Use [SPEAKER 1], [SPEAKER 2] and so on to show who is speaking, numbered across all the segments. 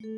[SPEAKER 1] This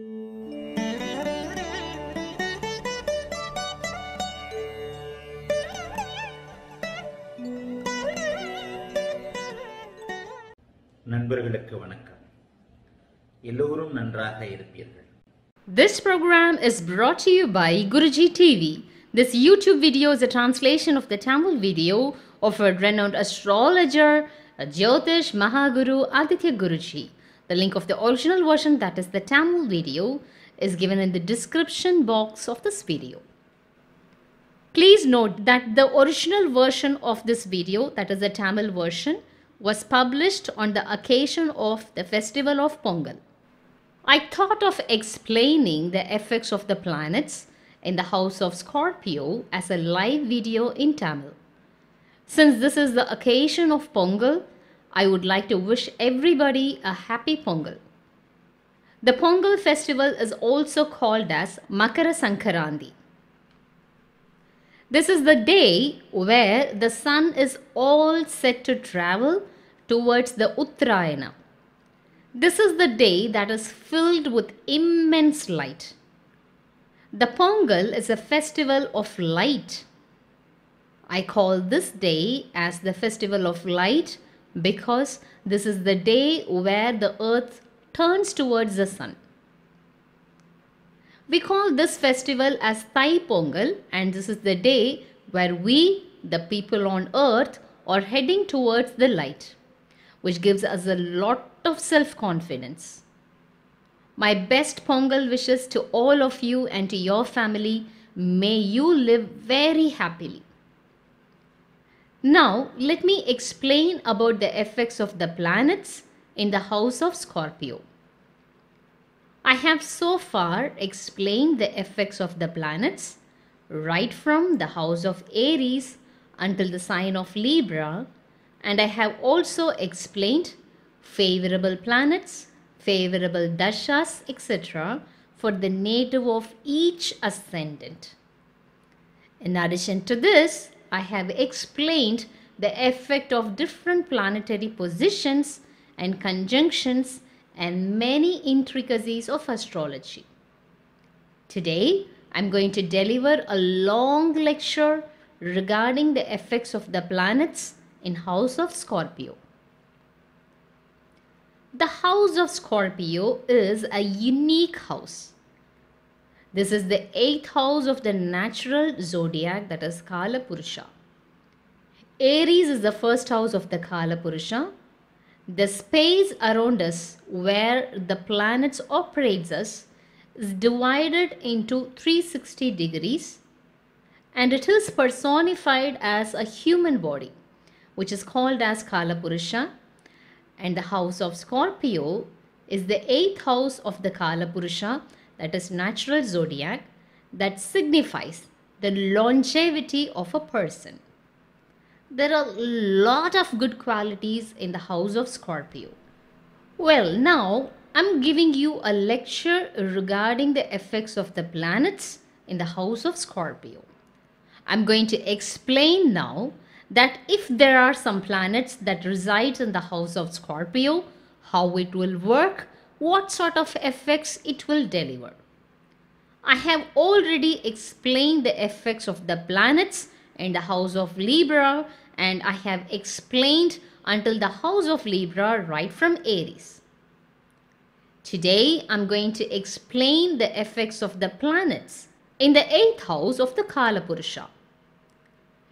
[SPEAKER 1] program is brought to you by Guruji TV. This YouTube video is a translation of the Tamil video of a renowned astrologer, Jyotish Mahaguru Aditya Guruji. The link of the original version that is the Tamil video is given in the description box of this video. Please note that the original version of this video that is the Tamil version was published on the occasion of the festival of Pongal. I thought of explaining the effects of the planets in the house of Scorpio as a live video in Tamil. Since this is the occasion of Pongal, I would like to wish everybody a happy Pongal. The Pongal festival is also called as Makara Sankranti. This is the day where the sun is all set to travel towards the Uttarayana. This is the day that is filled with immense light. The Pongal is a festival of light. I call this day as the festival of light because this is the day where the earth turns towards the sun. We call this festival as Thai Pongal and this is the day where we, the people on earth, are heading towards the light, which gives us a lot of self-confidence. My best Pongal wishes to all of you and to your family. May you live very happily. Now let me explain about the effects of the planets in the house of Scorpio. I have so far explained the effects of the planets right from the house of Aries until the sign of Libra and I have also explained favorable planets, favorable dashas etc for the native of each ascendant. In addition to this, I have explained the effect of different planetary positions and conjunctions and many intricacies of astrology. Today, I'm going to deliver a long lecture regarding the effects of the planets in house of Scorpio. The house of Scorpio is a unique house. This is the eighth house of the natural zodiac that is Kala Purusha. Aries is the first house of the Kala Purusha. The space around us where the planets operates us is divided into 360 degrees and it is personified as a human body which is called as Kala Purusha and the house of Scorpio is the eighth house of the Kala Purusha that is natural zodiac that signifies the longevity of a person. There are a lot of good qualities in the house of Scorpio. Well, now I'm giving you a lecture regarding the effects of the planets in the house of Scorpio. I'm going to explain now that if there are some planets that resides in the house of Scorpio, how it will work what sort of effects it will deliver. I have already explained the effects of the planets in the house of Libra and I have explained until the house of Libra right from Aries. Today I'm going to explain the effects of the planets in the 8th house of the Kalapurusha.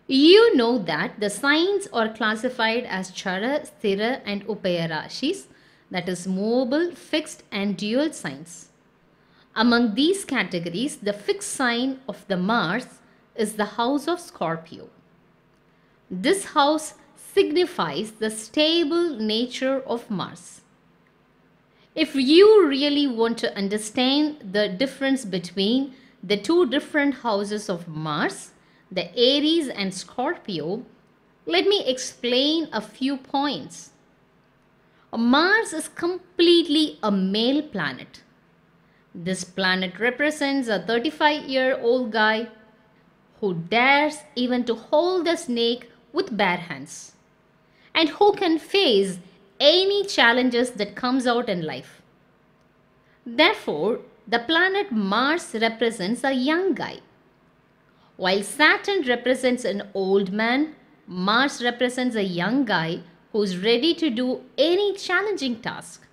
[SPEAKER 1] You know that the signs are classified as Chara, Sthira and Upaya rashis that is movable, fixed and dual signs. Among these categories, the fixed sign of the Mars is the house of Scorpio. This house signifies the stable nature of Mars. If you really want to understand the difference between the two different houses of Mars, the Aries and Scorpio, let me explain a few points. Mars is completely a male planet. This planet represents a 35 year old guy who dares even to hold a snake with bare hands and who can face any challenges that comes out in life. Therefore, the planet Mars represents a young guy. While Saturn represents an old man, Mars represents a young guy who's ready to do any challenging task.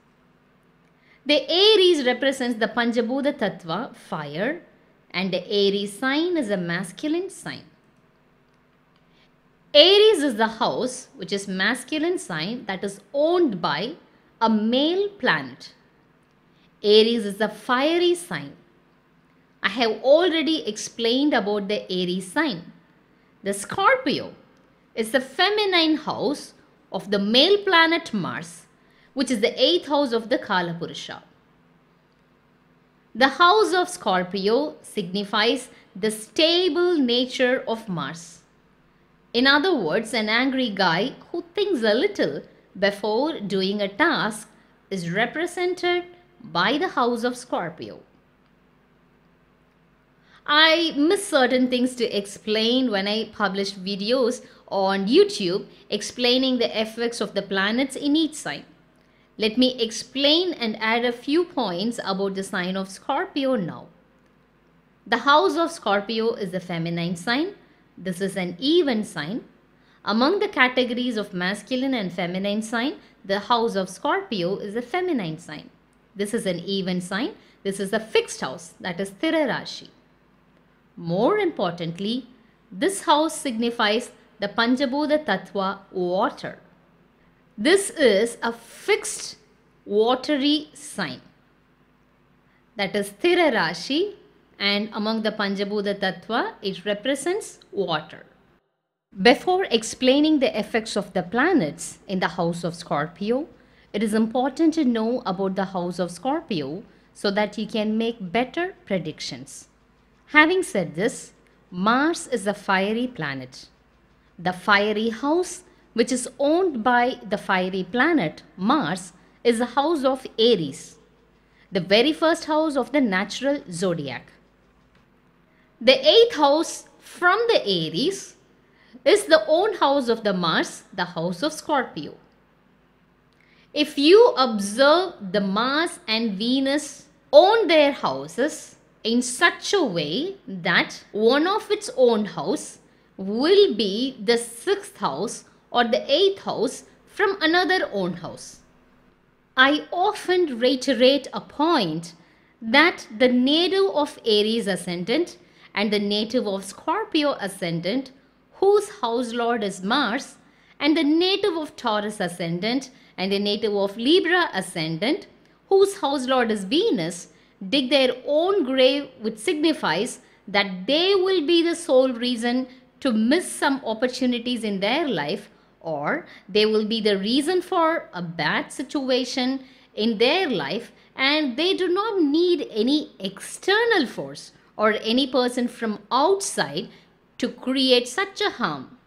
[SPEAKER 1] The Aries represents the Panjabhuta Tattva, fire, and the Aries sign is a masculine sign. Aries is the house, which is masculine sign that is owned by a male planet. Aries is a fiery sign. I have already explained about the Aries sign. The Scorpio is the feminine house of the male planet Mars, which is the eighth house of the Kalapurusha. The house of Scorpio signifies the stable nature of Mars. In other words, an angry guy who thinks a little before doing a task is represented by the house of Scorpio. I miss certain things to explain when I publish videos on YouTube explaining the effects of the planets in each sign. Let me explain and add a few points about the sign of Scorpio now. The house of Scorpio is the feminine sign. This is an even sign. Among the categories of masculine and feminine sign, the house of Scorpio is a feminine sign. This is an even sign. This is a fixed house, that is Thira Rashi. More importantly, this house signifies the Panjabhuta Tattva water. This is a fixed watery sign that is Thira Rashi and among the Panjabhuta Tattva it represents water. Before explaining the effects of the planets in the house of Scorpio, it is important to know about the house of Scorpio so that you can make better predictions. Having said this, Mars is a fiery planet. The fiery house, which is owned by the fiery planet Mars, is the house of Aries, the very first house of the natural zodiac. The eighth house from the Aries is the own house of the Mars, the house of Scorpio. If you observe the Mars and Venus own their houses in such a way that one of its own house will be the sixth house or the eighth house from another own house. I often reiterate a point that the native of Aries ascendant and the native of Scorpio ascendant, whose house lord is Mars, and the native of Taurus ascendant and the native of Libra ascendant, whose house lord is Venus, dig their own grave, which signifies that they will be the sole reason to miss some opportunities in their life or they will be the reason for a bad situation in their life and they do not need any external force or any person from outside to create such a harm.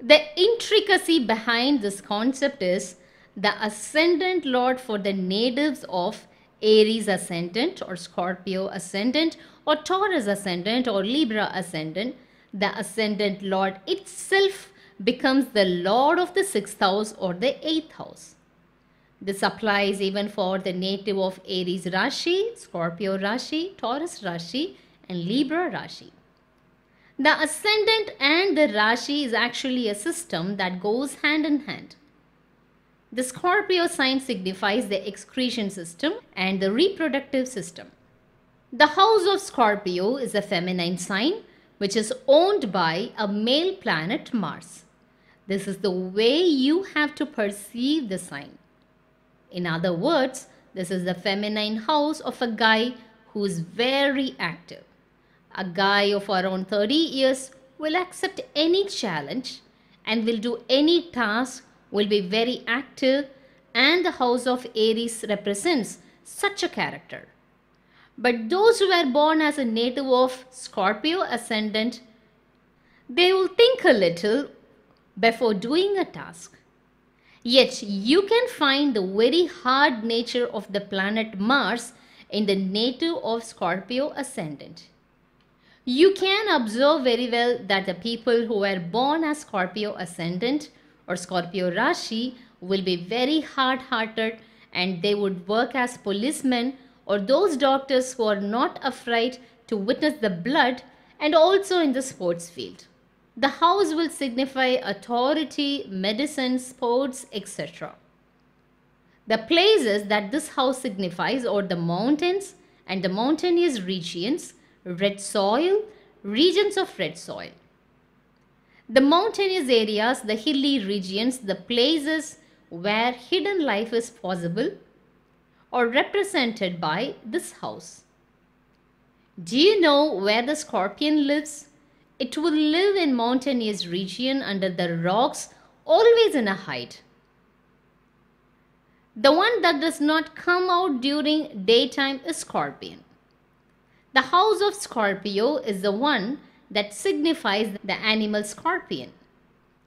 [SPEAKER 1] The intricacy behind this concept is the ascendant lord for the natives of Aries ascendant or Scorpio ascendant or Taurus ascendant or Libra ascendant the ascendant lord itself becomes the lord of the sixth house or the eighth house. This applies even for the native of Aries Rashi, Scorpio Rashi, Taurus Rashi and Libra Rashi. The ascendant and the Rashi is actually a system that goes hand in hand. The Scorpio sign signifies the excretion system and the reproductive system. The house of Scorpio is a feminine sign which is owned by a male planet Mars. This is the way you have to perceive the sign. In other words, this is the feminine house of a guy who is very active. A guy of around 30 years will accept any challenge and will do any task, will be very active, and the house of Aries represents such a character. But those who were born as a native of Scorpio ascendant, they will think a little before doing a task. Yet you can find the very hard nature of the planet Mars in the native of Scorpio ascendant. You can observe very well that the people who were born as Scorpio ascendant or Scorpio Rashi will be very hard hearted and they would work as policemen or those doctors who are not afraid to witness the blood and also in the sports field. The house will signify authority, medicine, sports, etc. The places that this house signifies are the mountains and the mountainous regions, red soil, regions of red soil. The mountainous areas, the hilly regions, the places where hidden life is possible or represented by this house. Do you know where the scorpion lives? It will live in mountainous region under the rocks, always in a hide. The one that does not come out during daytime is scorpion. The house of Scorpio is the one that signifies the animal scorpion.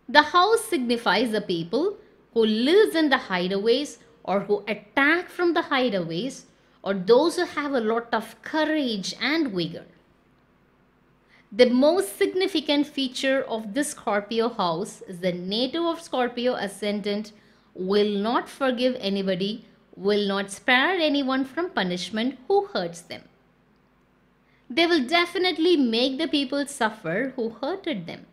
[SPEAKER 1] The house signifies the people who lives in the hideaways or who attack from the hideaways or those who have a lot of courage and vigor. The most significant feature of this Scorpio house is the native of Scorpio ascendant will not forgive anybody, will not spare anyone from punishment who hurts them. They will definitely make the people suffer who hurted them.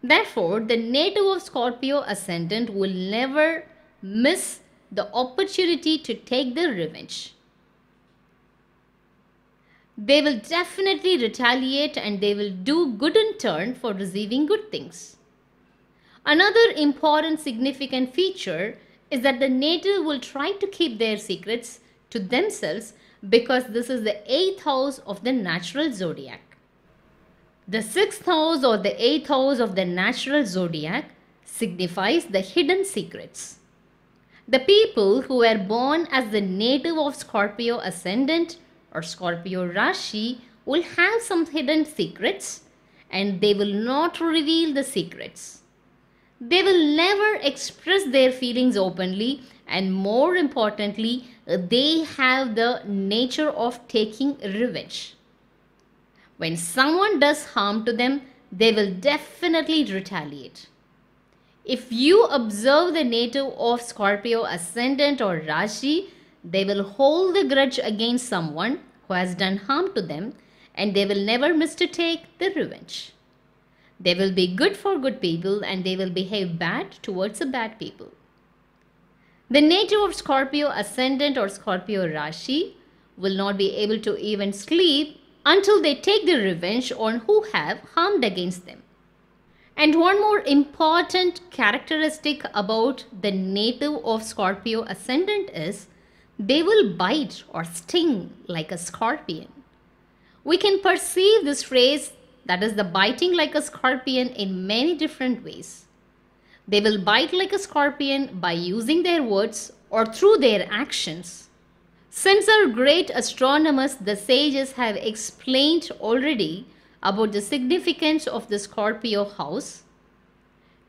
[SPEAKER 1] Therefore, the native of Scorpio ascendant will never miss the opportunity to take their revenge. They will definitely retaliate and they will do good in turn for receiving good things. Another important significant feature is that the native will try to keep their secrets to themselves because this is the eighth house of the natural zodiac. The sixth house or the eighth house of the natural zodiac signifies the hidden secrets. The people who were born as the native of Scorpio ascendant or Scorpio Rashi will have some hidden secrets and they will not reveal the secrets. They will never express their feelings openly and more importantly, they have the nature of taking revenge. When someone does harm to them, they will definitely retaliate. If you observe the native of Scorpio ascendant or Rashi, they will hold the grudge against someone who has done harm to them and they will never miss to take the revenge. They will be good for good people and they will behave bad towards the bad people. The native of Scorpio ascendant or Scorpio Rashi will not be able to even sleep until they take their revenge on who have harmed against them. And one more important characteristic about the native of Scorpio ascendant is they will bite or sting like a scorpion. We can perceive this phrase that is the biting like a scorpion in many different ways. They will bite like a scorpion by using their words or through their actions. Since our great astronomers, the sages, have explained already about the significance of the Scorpio house.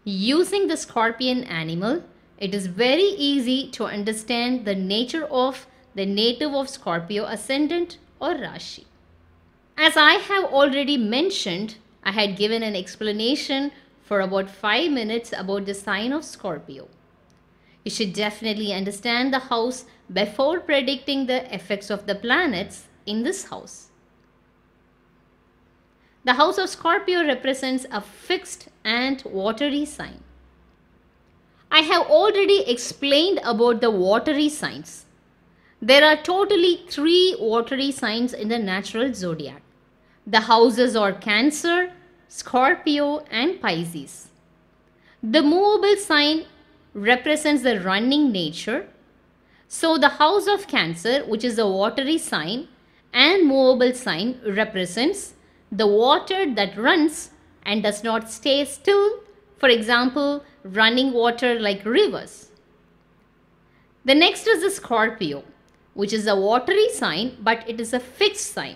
[SPEAKER 1] Using the scorpion animal, it is very easy to understand the nature of the native of Scorpio ascendant or Rashi. As I have already mentioned, I had given an explanation for about 5 minutes about the sign of Scorpio. You should definitely understand the house before predicting the effects of the planets in this house. The house of Scorpio represents a fixed and watery sign. I have already explained about the watery signs. There are totally three watery signs in the natural zodiac. The houses are Cancer, Scorpio, and Pisces. The movable sign represents the running nature. So the house of Cancer, which is a watery sign, and movable sign represents the water that runs and does not stay still, for example, running water like rivers. The next is the Scorpio, which is a watery sign but it is a fixed sign.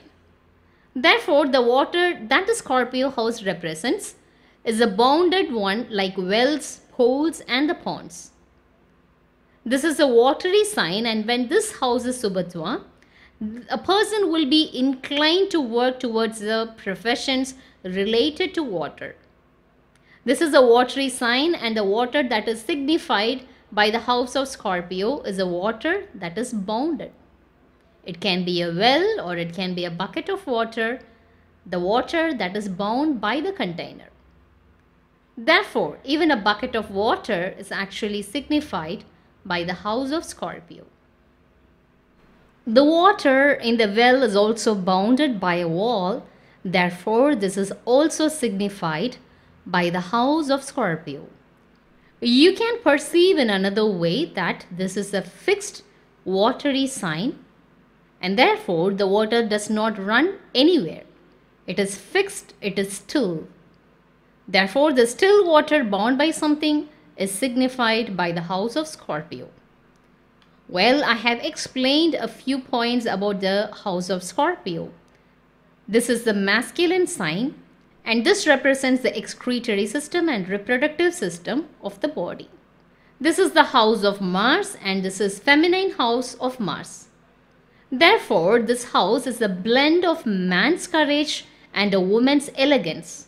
[SPEAKER 1] Therefore, the water that the Scorpio house represents is a bounded one like wells, pools and the ponds. This is a watery sign and when this house is Subhatva, a person will be inclined to work towards the professions related to water. This is a watery sign and the water that is signified by the house of Scorpio is a water that is bounded. It can be a well or it can be a bucket of water, the water that is bound by the container. Therefore, even a bucket of water is actually signified by the house of Scorpio. The water in the well is also bounded by a wall. Therefore, this is also signified by the house of Scorpio. You can perceive in another way that this is a fixed watery sign and therefore the water does not run anywhere. It is fixed, it is still. Therefore, the still water bound by something is signified by the house of Scorpio. Well, I have explained a few points about the house of Scorpio. This is the masculine sign and this represents the excretory system and reproductive system of the body. This is the house of Mars and this is feminine house of Mars. Therefore, this house is a blend of man's courage and a woman's elegance.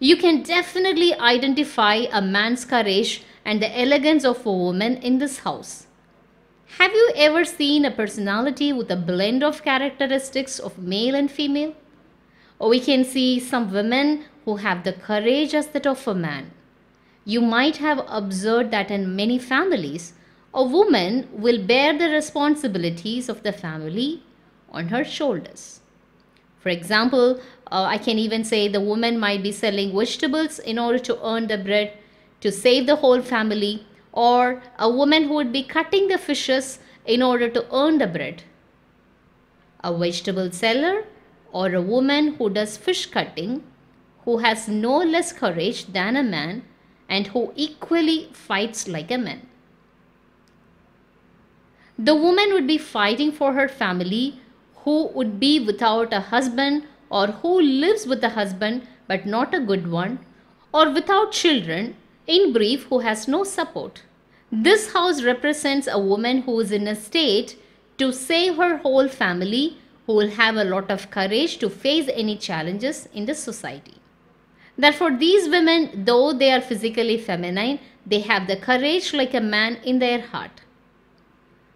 [SPEAKER 1] You can definitely identify a man's courage and the elegance of a woman in this house. Have you ever seen a personality with a blend of characteristics of male and female? Or we can see some women who have the courage as that of a man. You might have observed that in many families, a woman will bear the responsibilities of the family on her shoulders. For example, uh, I can even say the woman might be selling vegetables in order to earn the bread to save the whole family or a woman who would be cutting the fishes in order to earn the bread. A vegetable seller or a woman who does fish cutting who has no less courage than a man and who equally fights like a man. The woman would be fighting for her family who would be without a husband or who lives with a husband but not a good one or without children in brief, who has no support. This house represents a woman who is in a state to save her whole family, who will have a lot of courage to face any challenges in the society. Therefore, these women, though they are physically feminine, they have the courage like a man in their heart.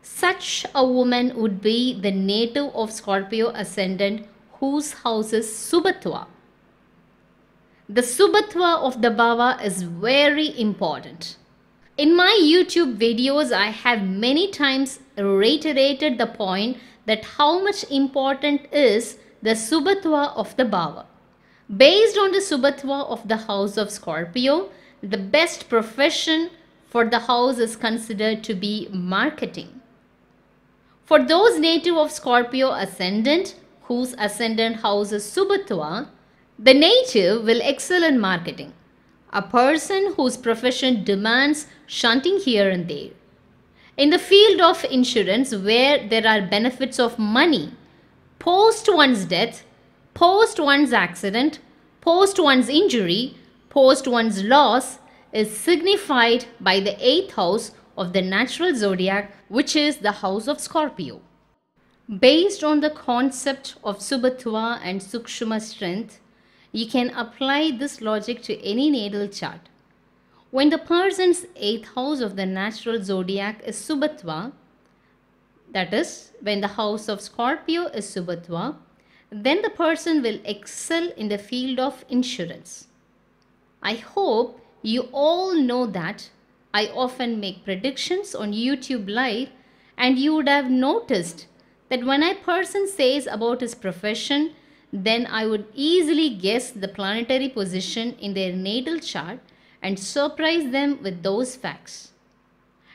[SPEAKER 1] Such a woman would be the native of Scorpio ascendant whose house is Subatwa. The Subhatva of the Bhava is very important. In my YouTube videos, I have many times reiterated the point that how much important is the Subhatva of the Bhava. Based on the Subhatva of the house of Scorpio, the best profession for the house is considered to be marketing. For those native of Scorpio ascendant, whose ascendant house is Subhatva, the native will excel in marketing. A person whose profession demands shunting here and there. In the field of insurance, where there are benefits of money, post one's death, post one's accident, post one's injury, post one's loss is signified by the eighth house of the natural zodiac, which is the house of Scorpio. Based on the concept of Subhatva and Sukshma strength, you can apply this logic to any natal chart. When the person's eighth house of the natural zodiac is Subatva, that is, when the house of Scorpio is Subatva, then the person will excel in the field of insurance. I hope you all know that I often make predictions on YouTube Live, and you would have noticed that when a person says about his profession, then I would easily guess the planetary position in their natal chart and surprise them with those facts.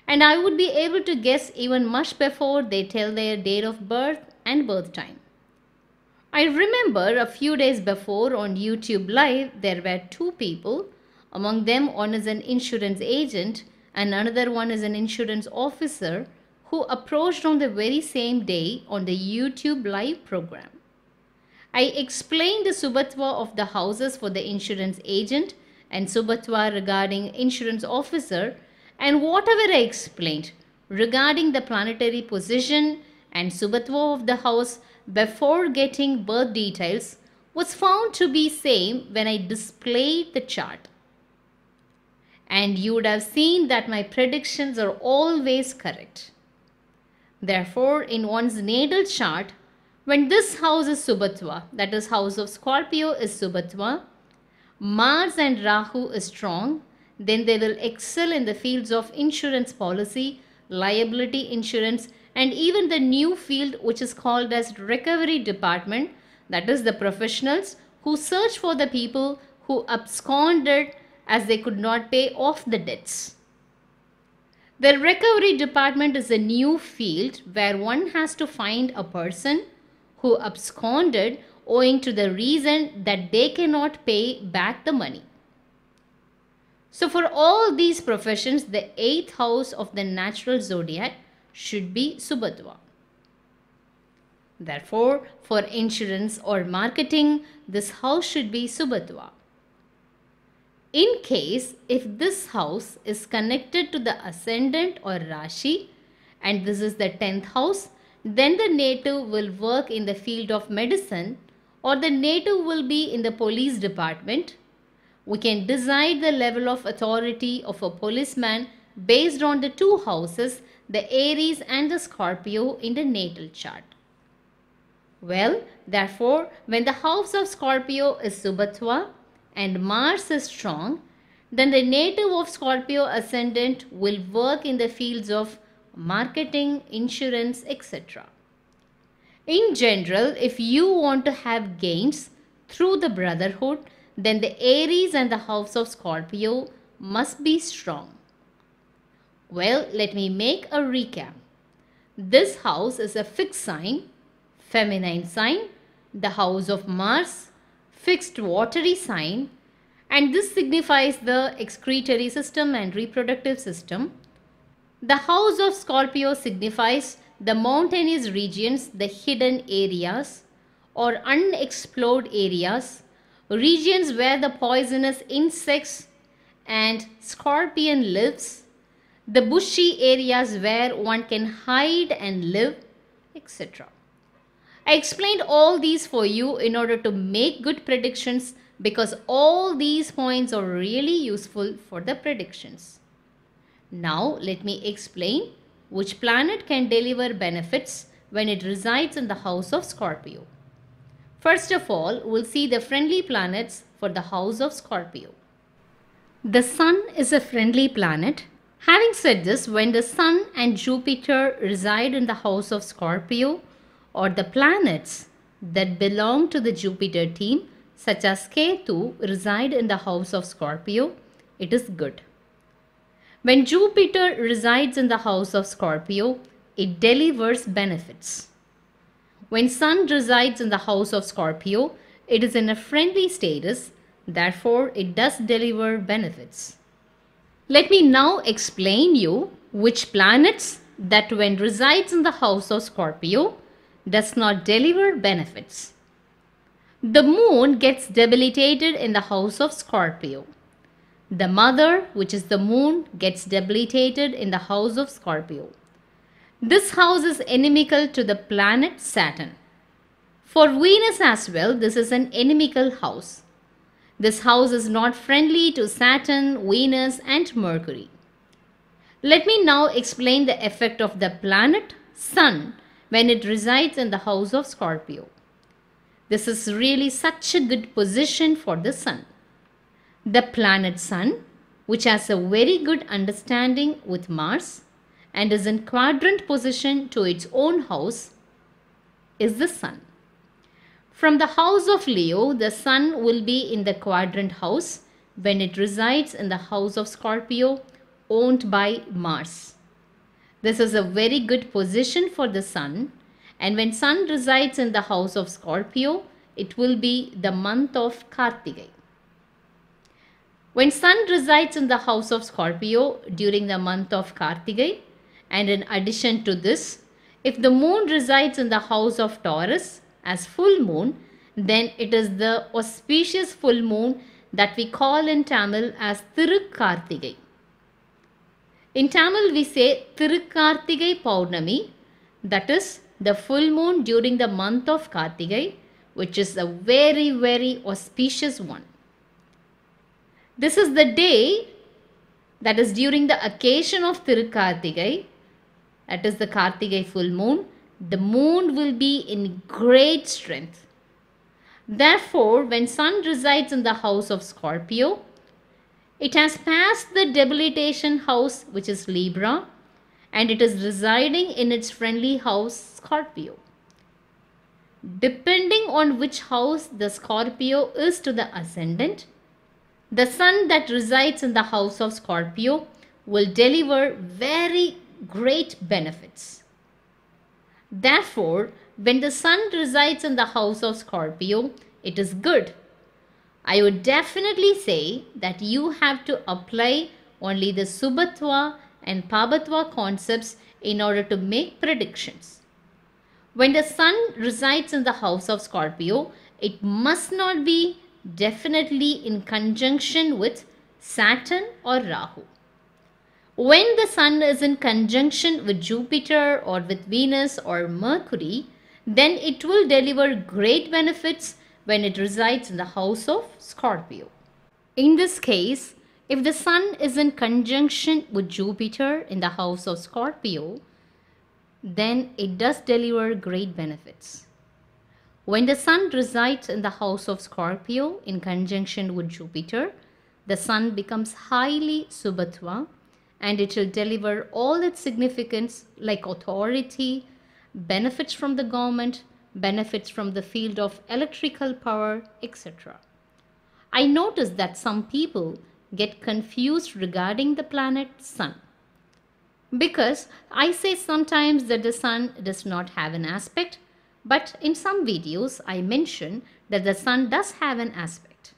[SPEAKER 1] And I would be able to guess even much before they tell their date of birth and birth time. I remember a few days before on YouTube Live, there were two people. Among them, one is an insurance agent and another one is an insurance officer who approached on the very same day on the YouTube Live program. I explained the Subatwa of the houses for the insurance agent and Subatwa regarding insurance officer and whatever I explained regarding the planetary position and Subatwa of the house before getting birth details was found to be same when I displayed the chart. And you would have seen that my predictions are always correct. Therefore, in one's natal chart, when this house is Subatva, that is house of Scorpio is Subatva, Mars and Rahu is strong, then they will excel in the fields of insurance policy, liability insurance and even the new field which is called as recovery department that is the professionals who search for the people who absconded as they could not pay off the debts. The recovery department is a new field where one has to find a person who absconded owing to the reason that they cannot pay back the money. So, for all these professions, the eighth house of the natural zodiac should be Subhadva. Therefore, for insurance or marketing, this house should be Subhadva. In case if this house is connected to the ascendant or Rashi and this is the 10th house, then the native will work in the field of medicine or the native will be in the police department. We can decide the level of authority of a policeman based on the two houses, the Aries and the Scorpio in the natal chart. Well, therefore, when the house of Scorpio is Subatwa and Mars is strong, then the native of Scorpio ascendant will work in the fields of marketing, insurance, etc. In general, if you want to have gains through the brotherhood, then the Aries and the house of Scorpio must be strong. Well, let me make a recap. This house is a fixed sign, feminine sign, the house of Mars, fixed watery sign, and this signifies the excretory system and reproductive system the house of Scorpio signifies the mountainous regions, the hidden areas or unexplored areas, regions where the poisonous insects and scorpion lives, the bushy areas where one can hide and live, etc. I explained all these for you in order to make good predictions because all these points are really useful for the predictions. Now let me explain which planet can deliver benefits when it resides in the house of Scorpio. First of all, we'll see the friendly planets for the house of Scorpio. The Sun is a friendly planet. Having said this, when the Sun and Jupiter reside in the house of Scorpio or the planets that belong to the Jupiter team such as Ketu reside in the house of Scorpio, it is good. When Jupiter resides in the house of Scorpio, it delivers benefits. When Sun resides in the house of Scorpio, it is in a friendly status, therefore it does deliver benefits. Let me now explain you which planets that when resides in the house of Scorpio does not deliver benefits. The moon gets debilitated in the house of Scorpio. The mother, which is the moon, gets debilitated in the house of Scorpio. This house is inimical to the planet Saturn. For Venus as well, this is an inimical house. This house is not friendly to Saturn, Venus and Mercury. Let me now explain the effect of the planet Sun when it resides in the house of Scorpio. This is really such a good position for the Sun the planet Sun, which has a very good understanding with Mars and is in quadrant position to its own house, is the Sun. From the house of Leo, the Sun will be in the quadrant house when it resides in the house of Scorpio, owned by Mars. This is a very good position for the Sun and when Sun resides in the house of Scorpio, it will be the month of Kartigai. When Sun resides in the house of Scorpio during the month of Kartigai, and in addition to this, if the moon resides in the house of Taurus as full moon, then it is the auspicious full moon that we call in Tamil as Thirukkartigai. In Tamil we say Thirukkartigai Pournami, that is the full moon during the month of Kartigai which is a very very auspicious one. This is the day that is during the occasion of Tirukartigai, that is the Kartigai full moon, the moon will be in great strength. Therefore, when sun resides in the house of Scorpio, it has passed the debilitation house which is Libra and it is residing in its friendly house Scorpio. Depending on which house the Scorpio is to the ascendant, the sun that resides in the house of Scorpio will deliver very great benefits. Therefore, when the sun resides in the house of Scorpio, it is good. I would definitely say that you have to apply only the Subhatva and Pabatva concepts in order to make predictions. When the sun resides in the house of Scorpio, it must not be definitely in conjunction with Saturn or Rahu. When the sun is in conjunction with Jupiter or with Venus or Mercury, then it will deliver great benefits when it resides in the house of Scorpio. In this case, if the sun is in conjunction with Jupiter in the house of Scorpio, then it does deliver great benefits. When the Sun resides in the house of Scorpio in conjunction with Jupiter, the Sun becomes highly Subatva and it will deliver all its significance like authority, benefits from the government, benefits from the field of electrical power, etc. I noticed that some people get confused regarding the planet Sun. Because I say sometimes that the Sun does not have an aspect, but in some videos, I mentioned that the sun does have an aspect.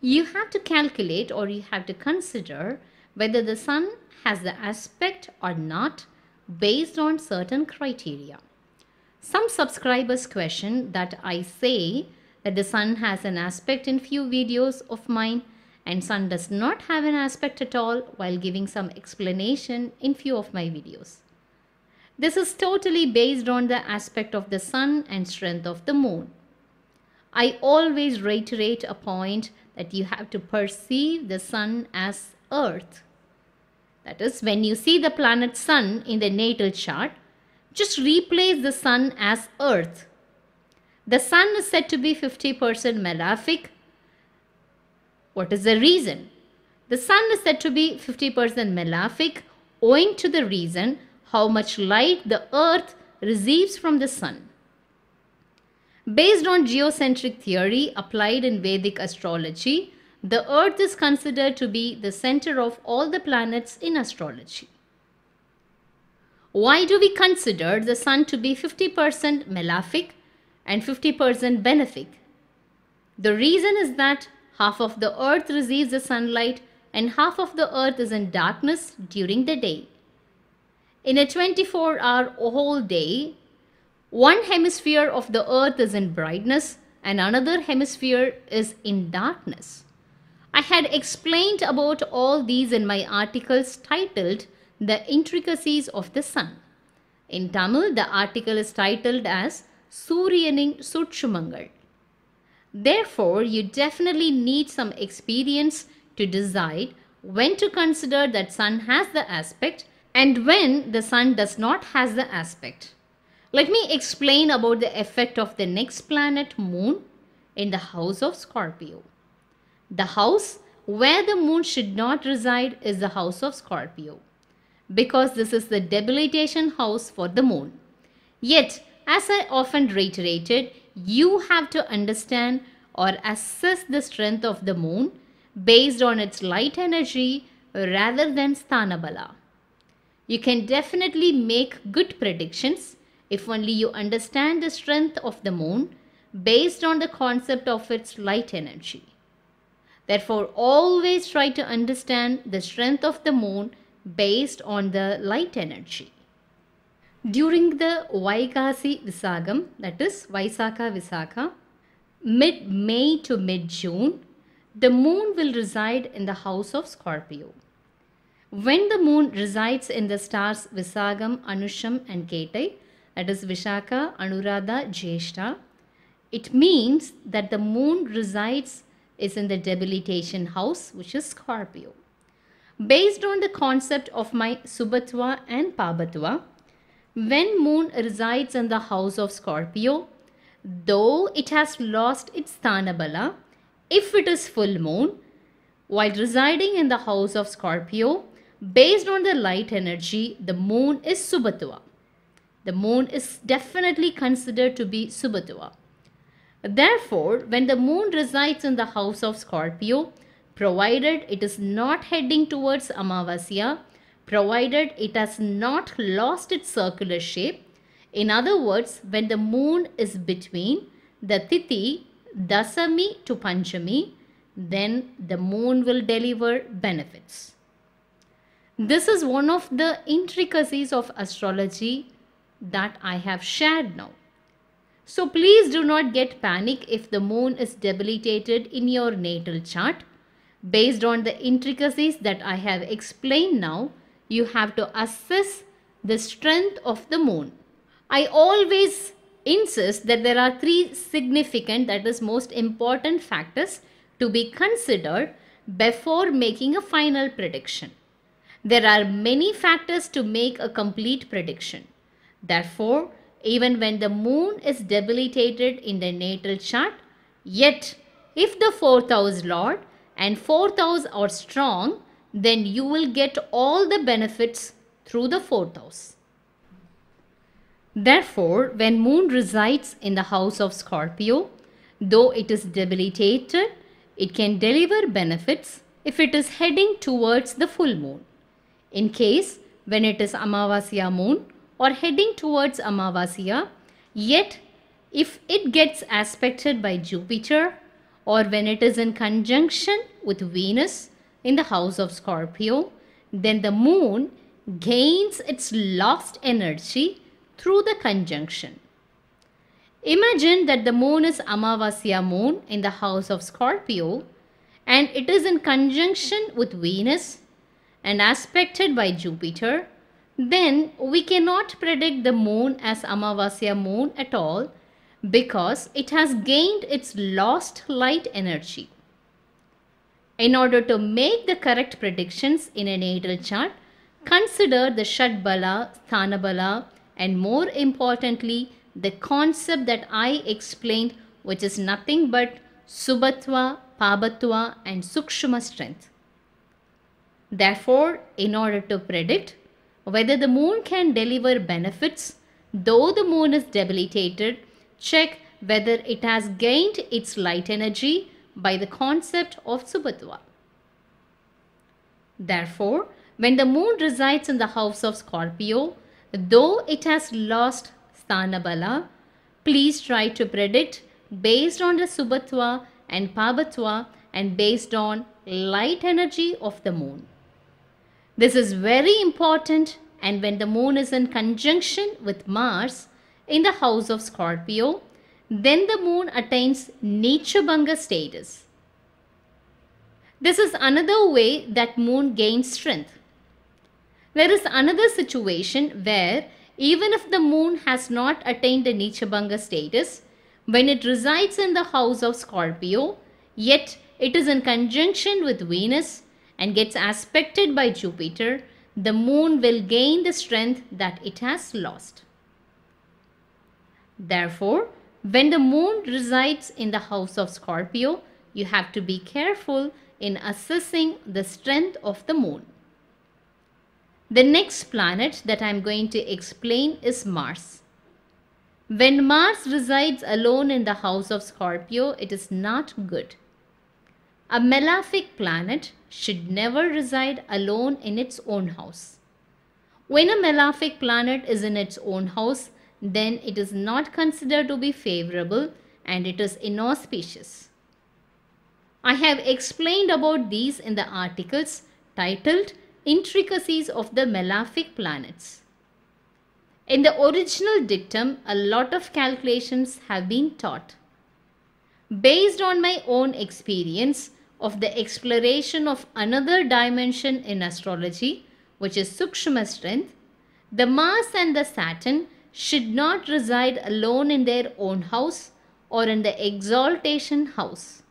[SPEAKER 1] You have to calculate or you have to consider whether the sun has the aspect or not based on certain criteria. Some subscribers question that I say that the sun has an aspect in few videos of mine and sun does not have an aspect at all while giving some explanation in few of my videos. This is totally based on the aspect of the sun and strength of the moon. I always reiterate a point that you have to perceive the sun as earth. That is, when you see the planet sun in the natal chart, just replace the sun as earth. The sun is said to be 50% malefic. What is the reason? The sun is said to be 50% malefic owing to the reason how much light the earth receives from the sun. Based on geocentric theory applied in Vedic astrology, the earth is considered to be the center of all the planets in astrology. Why do we consider the sun to be 50% malefic and 50% benefic? The reason is that half of the earth receives the sunlight and half of the earth is in darkness during the day in a 24 hour whole day, one hemisphere of the earth is in brightness and another hemisphere is in darkness. I had explained about all these in my articles titled The Intricacies of the Sun. In Tamil, the article is titled as Suryanin Sutshumangal." Therefore, you definitely need some experience to decide when to consider that sun has the aspect and when the sun does not has the aspect. Let me explain about the effect of the next planet moon in the house of Scorpio. The house where the moon should not reside is the house of Scorpio because this is the debilitation house for the moon. Yet, as I often reiterated, you have to understand or assess the strength of the moon based on its light energy rather than sthanabala. You can definitely make good predictions if only you understand the strength of the moon based on the concept of its light energy. Therefore, always try to understand the strength of the moon based on the light energy. During the Vaikasi Visagam, that is Vaisakha Vaikāka Visāka, mid May to mid June, the moon will reside in the house of Scorpio. When the moon resides in the stars Visagam, Anusham and Ketai, that is Vishaka, Anuradha, Jeshta, it means that the moon resides is in the debilitation house which is Scorpio. Based on the concept of my Subatva and Pabatva, when moon resides in the house of Scorpio, though it has lost its Thanabala, if it is full moon, while residing in the house of Scorpio, Based on the light energy, the moon is Subatwa. The moon is definitely considered to be Subatwa. Therefore, when the moon resides in the house of Scorpio, provided it is not heading towards Amavasya, provided it has not lost its circular shape. In other words, when the moon is between the Titi, Dasami to Panchami, then the moon will deliver benefits. This is one of the intricacies of astrology that I have shared now. So please do not get panic if the moon is debilitated in your natal chart. Based on the intricacies that I have explained now, you have to assess the strength of the moon. I always insist that there are three significant that is most important factors to be considered before making a final prediction. There are many factors to make a complete prediction. Therefore, even when the moon is debilitated in the natal chart, yet if the fourth house lord and fourth house are strong, then you will get all the benefits through the fourth house. Therefore, when moon resides in the house of Scorpio, though it is debilitated, it can deliver benefits if it is heading towards the full moon. In case when it is Amavasya moon or heading towards Amavasya, yet if it gets aspected by Jupiter or when it is in conjunction with Venus in the house of Scorpio, then the moon gains its lost energy through the conjunction. Imagine that the moon is Amavasya moon in the house of Scorpio and it is in conjunction with Venus and aspected by Jupiter, then we cannot predict the moon as Amavasya moon at all because it has gained its lost light energy. In order to make the correct predictions in a natal chart, consider the Shadbala, Sthanabala and more importantly the concept that I explained which is nothing but Subatva, Pabatva and Sukshma strength. Therefore, in order to predict whether the moon can deliver benefits, though the moon is debilitated, check whether it has gained its light energy by the concept of Subhatva. Therefore, when the moon resides in the house of Scorpio, though it has lost Sthanabala, please try to predict based on the Subhatva and Pabatva and based on light energy of the moon. This is very important and when the moon is in conjunction with Mars in the house of Scorpio, then the moon attains Nature status. This is another way that moon gains strength. There is another situation where even if the moon has not attained a Nichibanga status, when it resides in the house of Scorpio, yet it is in conjunction with Venus, and gets aspected by Jupiter, the moon will gain the strength that it has lost. Therefore, when the moon resides in the house of Scorpio, you have to be careful in assessing the strength of the moon. The next planet that I am going to explain is Mars. When Mars resides alone in the house of Scorpio, it is not good. A malefic planet should never reside alone in its own house. When a malefic planet is in its own house, then it is not considered to be favorable and it is inauspicious. I have explained about these in the articles titled Intricacies of the Malefic Planets. In the original dictum, a lot of calculations have been taught. Based on my own experience, of the exploration of another dimension in astrology, which is Sukshma strength, the Mars and the Saturn should not reside alone in their own house or in the exaltation house.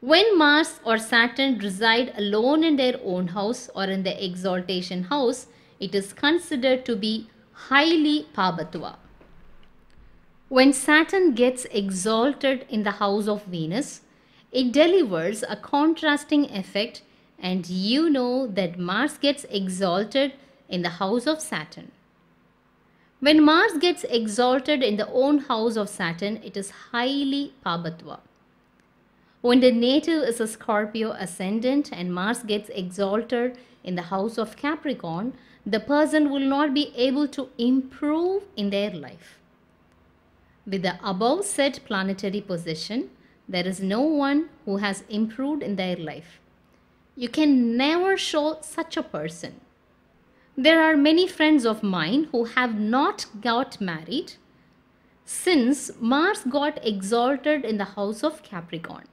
[SPEAKER 1] When Mars or Saturn reside alone in their own house or in the exaltation house, it is considered to be highly Pabatwa. When Saturn gets exalted in the house of Venus, it delivers a contrasting effect and you know that Mars gets exalted in the house of Saturn. When Mars gets exalted in the own house of Saturn, it is highly Pabatva. When the native is a Scorpio ascendant and Mars gets exalted in the house of Capricorn, the person will not be able to improve in their life. With the above said planetary position, there is no one who has improved in their life. You can never show such a person. There are many friends of mine who have not got married since Mars got exalted in the house of Capricorn.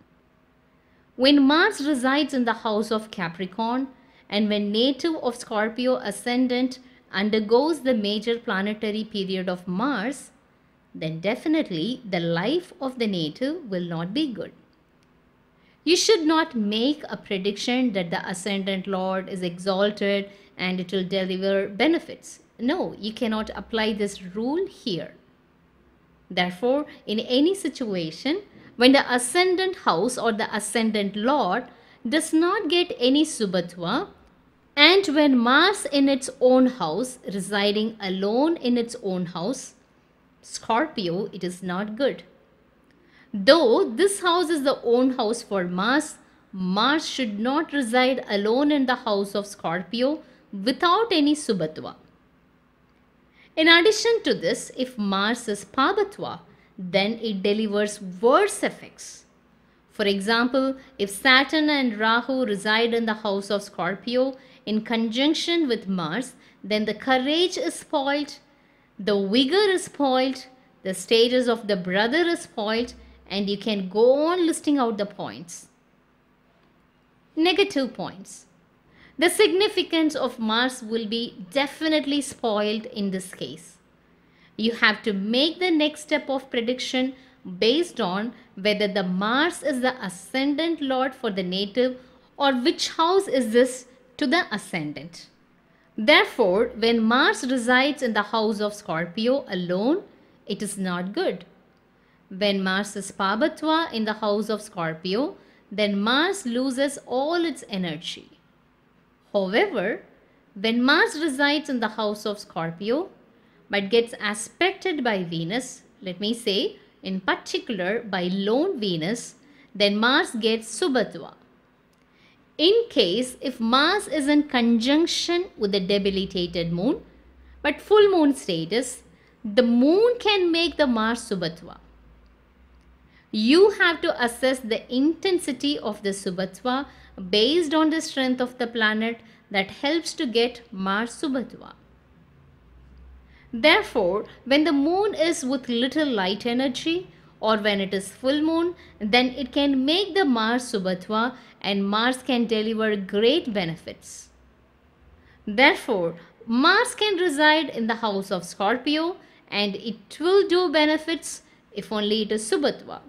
[SPEAKER 1] When Mars resides in the house of Capricorn and when native of Scorpio ascendant undergoes the major planetary period of Mars, then definitely the life of the native will not be good. You should not make a prediction that the ascendant Lord is exalted and it will deliver benefits. No, you cannot apply this rule here. Therefore, in any situation, when the ascendant house or the ascendant Lord does not get any Subhatva, and when Mars in its own house, residing alone in its own house, Scorpio, it is not good. Though this house is the own house for Mars, Mars should not reside alone in the house of Scorpio without any Subatva. In addition to this, if Mars is Pabatva, then it delivers worse effects. For example, if Saturn and Rahu reside in the house of Scorpio in conjunction with Mars, then the courage is spoiled the vigor is spoiled, the status of the brother is spoiled, and you can go on listing out the points. Negative points. The significance of Mars will be definitely spoiled in this case. You have to make the next step of prediction based on whether the Mars is the ascendant lord for the native or which house is this to the ascendant. Therefore, when Mars resides in the house of Scorpio alone, it is not good. When Mars is Pabatva in the house of Scorpio, then Mars loses all its energy. However, when Mars resides in the house of Scorpio but gets aspected by Venus, let me say in particular by lone Venus, then Mars gets Subatwa in case if Mars is in conjunction with the debilitated moon, but full moon status, the moon can make the Mars Subhatva. You have to assess the intensity of the Subhatva based on the strength of the planet that helps to get Mars Subhatva. Therefore, when the moon is with little light energy, or when it is full moon, then it can make the Mars Subhatwa and Mars can deliver great benefits. Therefore, Mars can reside in the house of Scorpio and it will do benefits if only it is Subhatwa.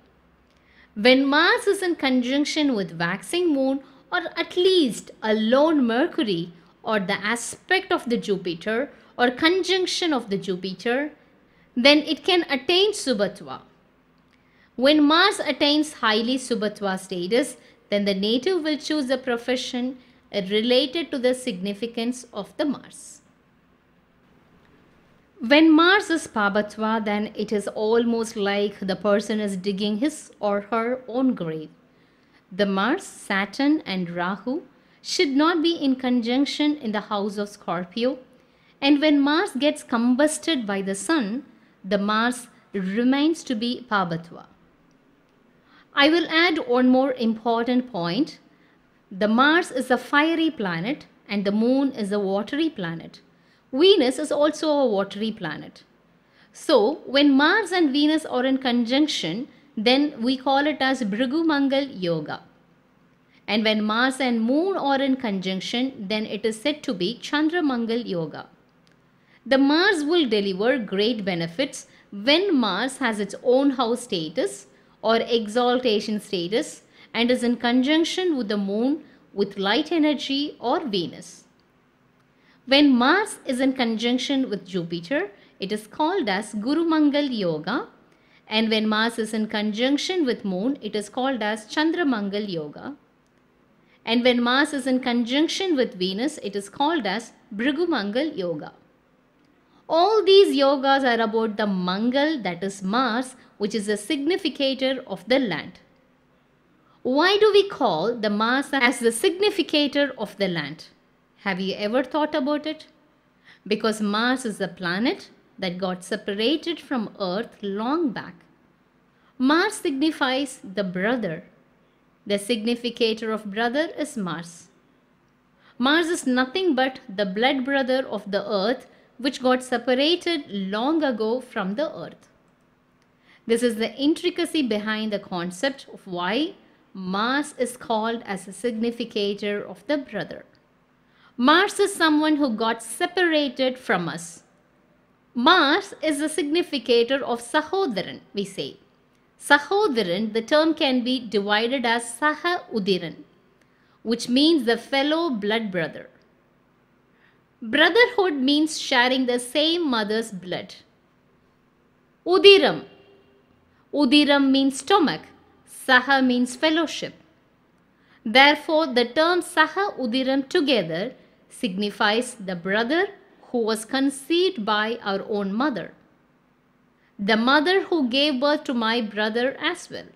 [SPEAKER 1] When Mars is in conjunction with waxing moon or at least a lone Mercury or the aspect of the Jupiter or conjunction of the Jupiter, then it can attain Subhatwa. When Mars attains highly Subatwa status, then the native will choose a profession related to the significance of the Mars. When Mars is Pabatwa, then it is almost like the person is digging his or her own grave. The Mars, Saturn and Rahu should not be in conjunction in the house of Scorpio. And when Mars gets combusted by the Sun, the Mars remains to be Pabatwa. I will add one more important point. The Mars is a fiery planet and the moon is a watery planet. Venus is also a watery planet. So, when Mars and Venus are in conjunction, then we call it as Bhrigu Yoga. And when Mars and Moon are in conjunction, then it is said to be Mangal Yoga. The Mars will deliver great benefits when Mars has its own house status or exaltation status and is in conjunction with the moon with light energy or Venus. When Mars is in conjunction with Jupiter, it is called as Guru Mangal Yoga and when Mars is in conjunction with moon, it is called as Chandra Mangal Yoga. And when Mars is in conjunction with Venus, it is called as Bhrigu Yoga. All these yogas are about the Mangal that is Mars which is a significator of the land. Why do we call the Mars as the significator of the land? Have you ever thought about it? Because Mars is a planet that got separated from Earth long back. Mars signifies the brother. The significator of brother is Mars. Mars is nothing but the blood brother of the Earth which got separated long ago from the Earth. This is the intricacy behind the concept of why Mars is called as a significator of the brother. Mars is someone who got separated from us. Mars is a significator of sahodaran. we say. sahodaran. the term can be divided as Saha Udiran, which means the fellow blood brother. Brotherhood means sharing the same mother's blood. Udiram Udiram means stomach. Saha means fellowship. Therefore, the term Saha Udiram together signifies the brother who was conceived by our own mother. The mother who gave birth to my brother as well.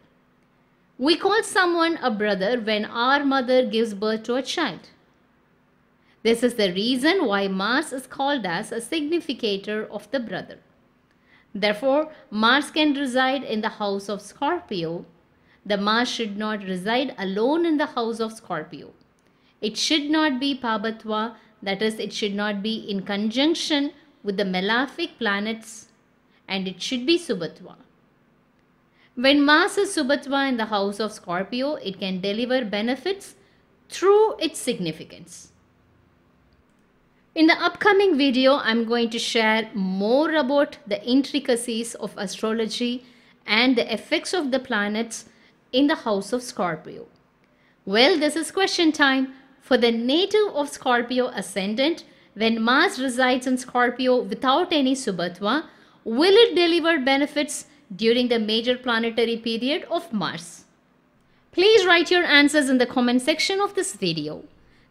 [SPEAKER 1] We call someone a brother when our mother gives birth to a child. This is the reason why Mars is called as a significator of the brother. Therefore, Mars can reside in the house of Scorpio. The Mars should not reside alone in the house of Scorpio. It should not be Pabatva, that is, it should not be in conjunction with the malefic planets and it should be Subatva. When Mars is Subatva in the house of Scorpio, it can deliver benefits through its significance. In the upcoming video, I'm going to share more about the intricacies of astrology and the effects of the planets in the house of Scorpio. Well, this is question time. For the native of Scorpio ascendant, when Mars resides in Scorpio without any Subhatva, will it deliver benefits during the major planetary period of Mars? Please write your answers in the comment section of this video.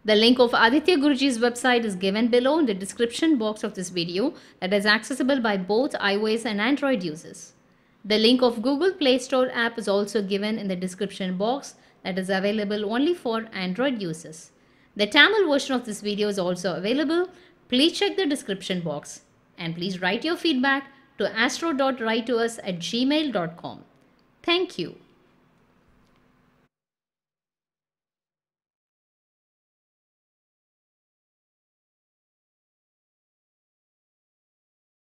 [SPEAKER 1] The link of Aditya Guruji's website is given below in the description box of this video that is accessible by both iOS and Android users. The link of Google Play Store app is also given in the description box that is available only for Android users. The Tamil version of this video is also available. Please check the description box and please write your feedback to astro.writetous at gmail.com. Thank you.